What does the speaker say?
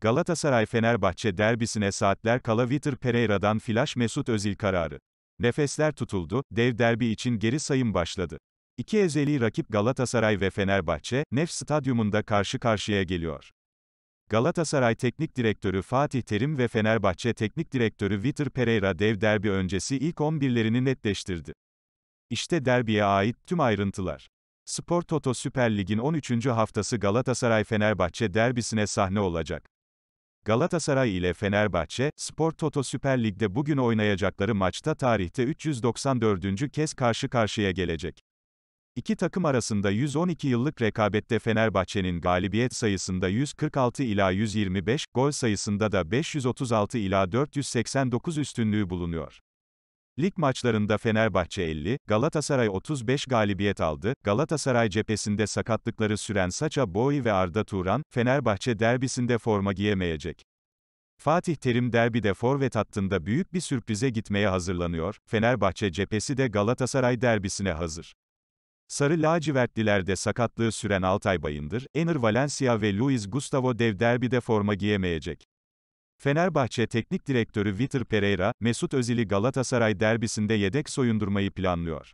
Galatasaray-Fenerbahçe derbisine saatler kala Vitor Pereira'dan flash Mesut Özil kararı. Nefesler tutuldu, dev derbi için geri sayım başladı. İki ezeli rakip Galatasaray ve Fenerbahçe, Nef Stadyumunda karşı karşıya geliyor. Galatasaray Teknik Direktörü Fatih Terim ve Fenerbahçe Teknik Direktörü Vitor Pereira dev derbi öncesi ilk 11'lerini netleştirdi. İşte derbiye ait tüm ayrıntılar. Spor Toto Süper Lig'in 13. haftası Galatasaray-Fenerbahçe derbisine sahne olacak. Galatasaray ile Fenerbahçe, Spor Toto Süper Lig'de bugün oynayacakları maçta tarihte 394. kez karşı karşıya gelecek. İki takım arasında 112 yıllık rekabette Fenerbahçe'nin galibiyet sayısında 146 ila 125, gol sayısında da 536 ila 489 üstünlüğü bulunuyor. Lig maçlarında Fenerbahçe 50, Galatasaray 35 galibiyet aldı. Galatasaray cephesinde sakatlıkları süren Saça Boy ve Arda Turan, Fenerbahçe derbisinde forma giyemeyecek. Fatih Terim derbide forvet hattında büyük bir sürprize gitmeye hazırlanıyor. Fenerbahçe cephesi de Galatasaray derbisine hazır. Sarı lacivertlilerde sakatlığı süren Altay Bayındır, Enir Valencia ve Luis Gustavo Dev derbide forma giyemeyecek. Fenerbahçe Teknik Direktörü Vitor Pereira, Mesut Özil'i Galatasaray derbisinde yedek soyundurmayı planlıyor.